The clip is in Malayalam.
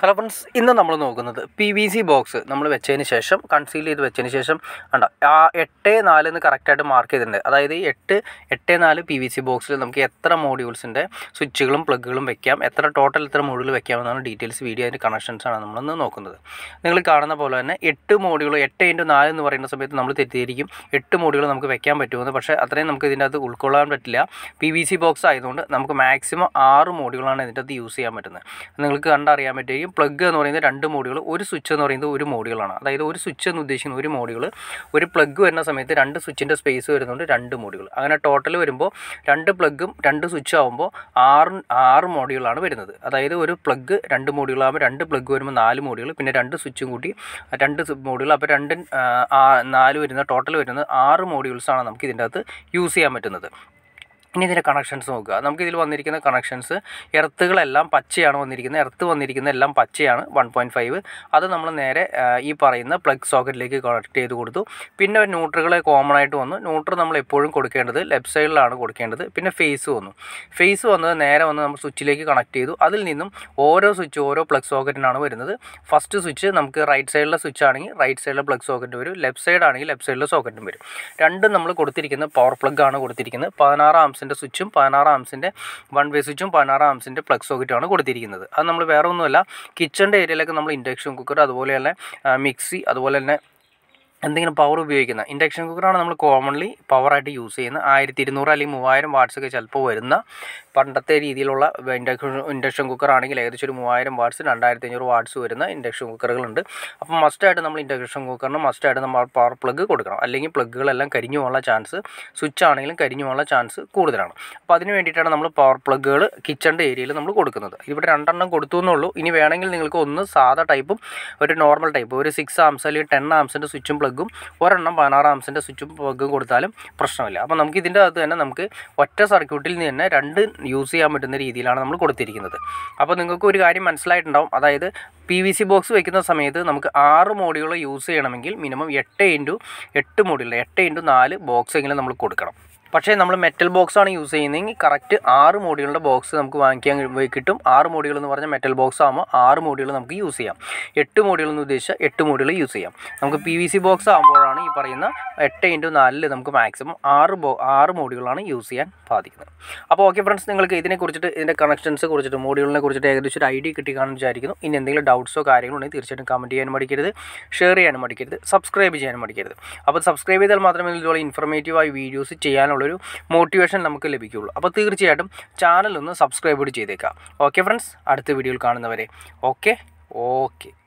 ഹലോ ഫ്രണ്ട്സ് ഇന്ന് നമ്മൾ നോക്കുന്നത് പി വി സി ബോക്സ് നമ്മൾ വെച്ചതിന് ശേഷം കൺസീൽ ചെയ്ത് വെച്ചതിന് ശേഷം കണ്ട ആ എട്ട് നാല് എന്ന് കറക്റ്റായിട്ട് മാർക്ക് ചെയ്തിട്ടുണ്ട് അതായത് എട്ട് എട്ട് നാല് പി വി സി ബോക്സിൽ നമുക്ക് എത്ര മോഡ്യൂൾസിൻ്റെ സ്വിച്ചുകളും പ്ലഗുകളും വെക്കാം എത്ര ടോട്ടൽ എത്ര മോഡ്യൂൾ വെക്കാമെന്നാണ് ഡീറ്റെയിൽസ് വീഡിയോ അതിൻ്റെ കണക്ഷൻസാണ് നമ്മളിന്ന് നോക്കുന്നത് നിങ്ങൾ കാണുന്ന പോലെ തന്നെ എട്ട് മോഡ്യൂൾ എട്ട് ഇൻറ്റു നാല് എന്ന് പറയുന്ന സമയത്ത് നമ്മൾ തെറ്റിദ്ധരിക്കും എട്ട് മോഡ്യൂൾ നമുക്ക് വെക്കാൻ പറ്റുമെന്ന് പക്ഷേ അത്രയും നമുക്ക് ഇതിൻ്റെ അത് ഉൾക്കൊള്ളാൻ പറ്റില്ല പി വി സി ബോക്സ് ആയതുകൊണ്ട് നമുക്ക് മാക്സിമം ആറ് മോഡ്യൂളാണ് ഇതിൻ്റെ അത് യൂസ് ചെയ്യാൻ പറ്റുന്നത് നിങ്ങൾക്ക് കണ്ടറിയാൻ പറ്റുകയും മോഡ്യൂളും പ്ലഗ് എന്ന് പറയുന്നത് രണ്ട് മോഡുകൾ ഒരു സ്വിച്ച് എന്ന് പറയുന്നത് ഒരു മോഡ്യൂളാണ് അതായത് ഒരു സ്വിച്ച് എന്ന് ഉദ്ദേശിക്കുന്ന ഒരു മോഡ്യൂൾ ഒരു പ്ലഗ് വരുന്ന സമയത്ത് രണ്ട് സ്വിച്ചിൻ്റെ സ്പേസ് വരുന്നുണ്ട് രണ്ട് മോഡുകൾ അങ്ങനെ ടോട്ടൽ വരുമ്പോൾ രണ്ട് പ്ലഗും രണ്ട് സ്വിച്ച് ആകുമ്പോൾ ആറ് ആറ് മോഡ്യൂളാണ് വരുന്നത് അതായത് ഒരു പ്ലഗ് രണ്ട് മോഡുകളാകുമ്പോൾ രണ്ട് പ്ലഗ് വരുമ്പോൾ നാല് മോഡുകൾ പിന്നെ രണ്ട് സ്വിച്ചും കൂട്ടി രണ്ട് മോഡുകൾ അപ്പോൾ രണ്ട് നാല് വരുന്ന ടോട്ടൽ വരുന്നത് ആറ് മോഡ്യൂൾസാണ് നമുക്ക് ഇതിൻ്റെ അകത്ത് യൂസ് ചെയ്യാൻ പറ്റുന്നത് ഇനി ഇതിൻ്റെ കണക്ഷൻസ് നോക്കുക നമുക്ക് ഇതിൽ വന്നിരിക്കുന്ന കണക്ഷൻസ് എർത്തുകളെല്ലാം പച്ചയാണ് വന്നിരിക്കുന്നത് എർത്ത് വന്നിരിക്കുന്ന എല്ലാം പച്ചയാണ് വൺ പോയിൻറ്റ് ഫൈവ് അത് നമ്മൾ നേരെ ഈ പറയുന്ന പ്ലഗ് സോക്കറ്റിലേക്ക് കണക്ട് ചെയ്ത് കൊടുത്തു പിന്നെ ന്യൂട്രുകളെ കോമൺ ആയിട്ട് വന്നു ന്യൂട്രർ നമ്മൾ എപ്പോഴും കൊടുക്കേണ്ടത് ലെഫ്റ്റ് സൈഡിലാണ് കൊടുക്കേണ്ടത് പിന്നെ ഫേസ് വന്നു ഫേസ് വന്നത് നേരെ വന്ന് നമ്മൾ സ്വിച്ചിലേക്ക് കണക്ട് ചെയ്തു അതിൽ നിന്നും ഓരോ സ്വിച്ച് ഓരോ പ്ലഗ് സോക്കറ്റിനാണ് വരുന്നത് ഫസ്റ്റ് സ്വിച്ച് നമുക്ക് റൈറ്റ് സൈഡിലെ സ്വിച്ച് ആണെങ്കിൽ റൈറ്റ് സൈഡിലെ പ്ലഗ് സോക്കറ്റ് വരും ലെഫ്റ്റ് സൈഡ് ആണെങ്കിൽ ലെഫ്റ്റ് സൈഡിലെ സോക്കറ്റും വരും രണ്ടും നമ്മൾ കൊടുത്തിരിക്കുന്ന പവർ പ്ലഗ് ആണ് കൊടുത്തിരിക്കുന്നത് പതിനാറ് ആംസിൻ്റെ ആംസിൻ്റെ സ്വിച്ചും പതിനാറ് ആംസിൻ്റെ വൺ വേ സ്വിച്ചും പതിനാറ് ആംസിൻ്റെ പ്ലഗ് സോക്കറ്റുമാണ് കൊടുത്തിരിക്കുന്നത് അത് നമ്മൾ വേറെ ഒന്നുമല്ല കിച്ചണിൻ്റെ ഏരിയയിലൊക്കെ നമ്മൾ ഇൻഡക്ഷൻ കുക്കർ അതുപോലെ തന്നെ മിക്സി അതുപോലെ തന്നെ എന്തെങ്കിലും പവർ ഉപയോഗിക്കുന്ന ഇൻഡക്ഷൻ കുക്കറാണ് നമ്മൾ കോമൺലി പവറായിട്ട് യൂസ് ചെയ്യുന്നത് ആയിരത്തി ഇരുന്നൂറ് അല്ലെങ്കിൽ മൂവായിരം ഒക്കെ ചിലപ്പോൾ വരുന്ന പണ്ടത്തെ രീതിയിലുള്ള ഇൻഡക്ഷൻ ഇൻഡക്ഷൻ കുക്കറാണെങ്കിൽ ഏകദേശം ഒരു മൂവായിരം വാട്സ് രണ്ടായിരത്തി അഞ്ഞൂറ് വാട്സ് വരുന്ന ഇൻഡക്ഷൻ കുക്കറുകളുണ്ട് അപ്പോൾ മസ്റ്റായിട്ട് നമ്മൾ ഇൻഡക്ഷൻ കുക്കറിന് മസ്റ്റായിട്ട് നമ്മൾ പവർ പ്ലഗ് കൊടുക്കണം അല്ലെങ്കിൽ പ്ലഗുകളെല്ലാം കരിഞ്ഞു പോകാനുള്ള ചാൻസ് സ്വിച്ച് ആണെങ്കിലും കരിഞ്ഞു പോകാനുള്ള ചാൻസ് കൂടുതലാണ് അപ്പോൾ അതിന് വേണ്ടിയിട്ടാണ് നമ്മൾ പവർ പ്ലഗുകൾ കിച്ചണിൻ്റെ ഏരിയയിൽ നമ്മൾ കൊടുക്കുന്നത് ഇവിടെ രണ്ടെണ്ണം കൊടുത്തു എന്നുള്ളൂ ഇനി വേണമെങ്കിൽ നിങ്ങൾക്ക് ഒന്ന് സാധാ ടൈപ്പും ഒരു നോർമൽ ടൈപ്പ് ഒരു സിക്സ് ആംസ് അല്ലെങ്കിൽ ടെൻ ആംസിൻ്റെ സ്വിച്ചും പ്ലഗും ഒരെണ്ണം പതിനാറ് ആംസിൻ്റെ സ്വിച്ചും പ്ലഗും കൊടുത്താലും പ്രശ്നമില്ല അപ്പോൾ നമുക്ക് ഇതിൻ്റെ അകത്ത് തന്നെ നമുക്ക് ഒറ്റ സർക്യൂട്ടിൽ നിന്ന് തന്നെ രണ്ട് യൂസ് ചെയ്യാൻ പറ്റുന്ന രീതിയിലാണ് നമ്മൾ കൊടുത്തിരിക്കുന്നത് അപ്പോൾ നിങ്ങൾക്ക് ഒരു കാര്യം മനസ്സിലായിട്ടുണ്ടാവും അതായത് പി വി സി ബോക്സ് വെക്കുന്ന സമയത്ത് നമുക്ക് ആറ് മോഡ്യൂൾ യൂസ് ചെയ്യണമെങ്കിൽ മിനിമം എട്ട് ഇൻറ്റു എട്ട് മോഡ്യൂൾ എട്ട് ഇൻറ്റു നാല് ബോക്സ് എങ്കിലും നമ്മൾ കൊടുക്കണം പക്ഷേ നമ്മൾ മെറ്റൽ ബോക്സ് ആണ് യൂസ് ചെയ്യുന്നതെങ്കിൽ കറക്റ്റ് ആറ് മോഡികളുടെ ബോക്സ് നമുക്ക് വാങ്ങിക്കാൻ കിട്ടും ആറ് മോഡ്യൂൾ എന്ന് പറഞ്ഞാൽ മെറ്റൽ ബോക്സ് ആകുമ്പോൾ ആറ് മോഡ്യൂൾ നമുക്ക് യൂസ് ചെയ്യാം എട്ട് മോഡ്യൂൾ എന്ന് ഉദ്ദേശിച്ചാൽ എട്ട് മോഡ്യൂൾ യൂസ് ചെയ്യാം നമുക്ക് പി വി സി ബോക്സ് ആകുമ്പോൾ പറയുന്ന എട്ട് ഇൻറ്റു നാലിൽ നമുക്ക് മാക്സിമം ആറ് ബോ ആറ് മോഡ്യൂളാണ് യൂസ് ചെയ്യാൻ സാധിക്കുന്നത് അപ്പോൾ ഓക്കെ ഫ്രണ്ട്സ് നിങ്ങൾക്ക് കുറിച്ചിട്ട് ഇതിൻ്റെ കണക്ഷൻസ് കുറിച്ചിട്ട് മോഡ്യൂളിനെ കുറിച്ചിട്ട് ഏകദേശം ഒരു ഐഡിയ കിട്ടിക്കാണെന്ന് വിചാരിക്കുന്നു ഇനി എന്തെങ്കിലും ഡൗട്ട്സോ കാര്യങ്ങളോ തീർച്ചയായിട്ടും കമൻറ്റ് ചെയ്യാൻ മടിക്കരുത് ഷെയർ ചെയ്യാനും മടിക്കരുത് സബ്സ്ക്രൈബ് ചെയ്യാനും മടിക്കരുത് അപ്പോൾ സബ്സ്ക്രൈബ് ചെയ്താൽ മാത്രമേ ഇതുപോലെ ഇൻഫർമേറ്റീവായി വീഡിയോസ് ചെയ്യാനുള്ളൊരു മോട്ടിവേഷൻ നമുക്ക് ലഭിക്കുകയുള്ളൂ അപ്പോൾ തീർച്ചയായിട്ടും ചാനൽ ഒന്ന് സബ്സ്ക്രൈബ് ചെയ്തേക്കാം ഓക്കെ ഫ്രണ്ട്സ് അടുത്ത വീഡിയോയിൽ കാണുന്നവരെ ഓക്കെ ഓക്കെ